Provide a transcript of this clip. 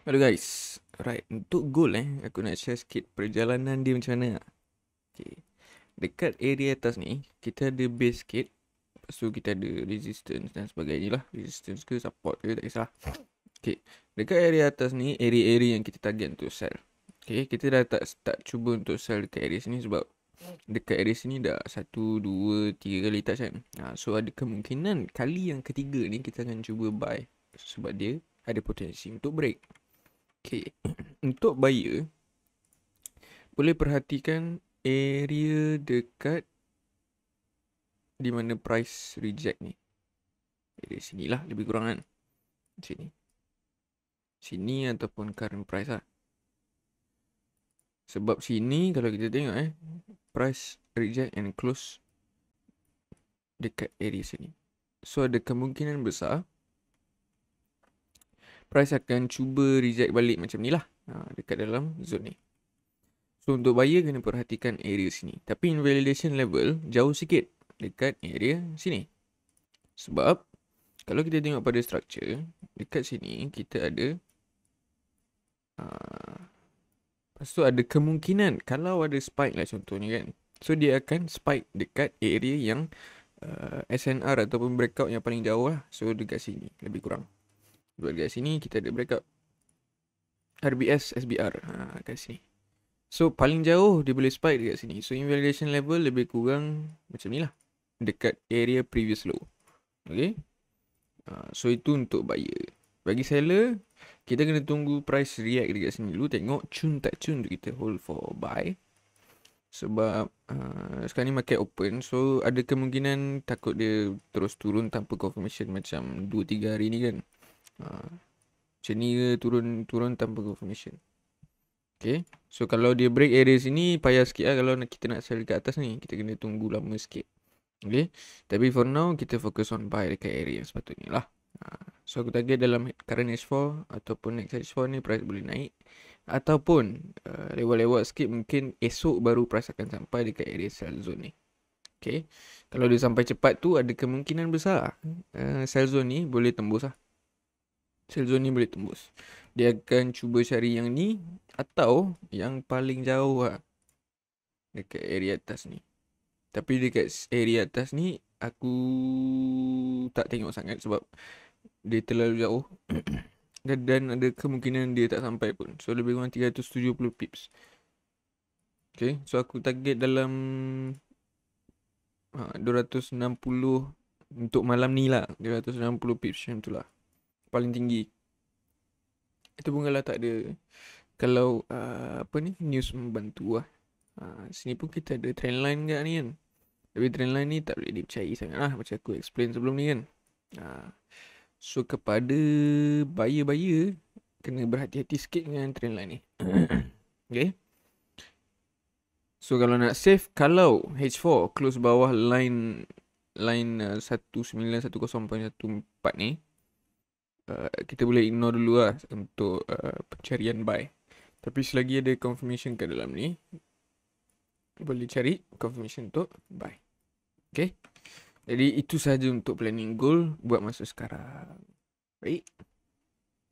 Hello guys Right, untuk goal eh Aku nak share sikit perjalanan dia macam mana okay. Dekat area atas ni Kita ada base sikit Lepas tu kita ada resistance dan sebagainya lah Resistance ke support ke tak kisah Okay, dekat area atas ni Area-area yang kita target untuk sell Okay, kita dah tak, tak cuba untuk sell dekat area sini sebab Dekat area sini dah satu, dua, tiga kali touch kan ha, So ada kemungkinan kali yang ketiga ni kita akan cuba buy Sebab dia ada potensi untuk break Okay. Untuk buyer, boleh perhatikan area dekat di mana price reject ni. Area sini lah, lebih kurang kan. Sini. Sini ataupun current price lah. Sebab sini kalau kita tengok eh, price reject and close dekat area sini. So ada kemungkinan besar price akan cuba reject balik macam ni lah ha, dekat dalam zone ni so untuk buyer kena perhatikan area sini tapi invalidation level jauh sikit dekat area sini sebab kalau kita tengok pada structure dekat sini kita ada ha, lepas tu ada kemungkinan kalau ada spike lah contohnya kan so dia akan spike dekat area yang uh, SNR ataupun breakout yang paling jauh lah so dekat sini lebih kurang sebab kat sini kita ada breakout RBS SBR ha, kat sini So paling jauh dia boleh spike dekat sini So invalidation level lebih kurang macam ni lah Dekat area previous low Okay ha, So itu untuk buyer Bagi seller Kita kena tunggu price react dekat sini dulu Tengok cun tak cun untuk kita hold for buy sebab uh, sekarang ni market open So ada kemungkinan takut dia terus turun tanpa confirmation Macam 2-3 hari ni kan Ha. Macam ni ke turun turun tanpa confirmation. Okay. So kalau dia break area sini payah sikit lah kalau kita nak sell dekat atas ni. Kita kena tunggu lama sikit. Okay. Tapi for now kita fokus on buy dekat area yang sepatutnya lah. Ha. So aku target dalam current H4 ataupun next H4 ni price boleh naik. Ataupun uh, lewat-lewat sikit mungkin esok baru price akan sampai dekat area sell zone ni. Okay. Kalau dia sampai cepat tu ada kemungkinan besar uh, sell zone ni boleh tembus lah. Silzone ni boleh tembus Dia akan cuba cari yang ni Atau yang paling jauh lah Dekat area atas ni Tapi dekat area atas ni Aku tak tengok sangat sebab Dia terlalu jauh dan, ada kemungkinan dia tak sampai pun So lebih kurang 370 pips Okay so aku target dalam ha, 260 untuk malam ni lah 260 pips macam tu lah paling tinggi itu pun kalau tak ada kalau uh, apa ni news membantu lah uh, sini pun kita ada trendline kan ni kan tapi trendline ni tak boleh dipercayai sangat lah macam aku explain sebelum ni kan uh, so kepada buyer-buyer kena berhati-hati sikit dengan trendline ni okay so kalau nak save kalau H4 close bawah line line uh, 1910.14 ni Uh, kita boleh ignore dulu lah untuk uh, pencarian buy. Tapi selagi ada confirmation kat dalam ni, boleh cari confirmation untuk buy. Okay. Jadi itu sahaja untuk planning goal buat masa sekarang. Baik.